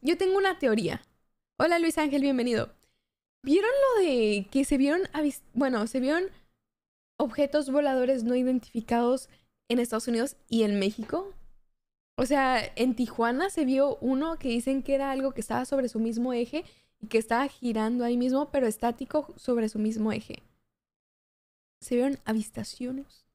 yo tengo una teoría. Hola Luis Ángel, bienvenido. ¿Vieron lo de que se vieron, bueno, se vieron objetos voladores no identificados en Estados Unidos y en México? O sea, en Tijuana se vio uno que dicen que era algo que estaba sobre su mismo eje y que estaba girando ahí mismo, pero estático sobre su mismo eje. Se vieron avistaciones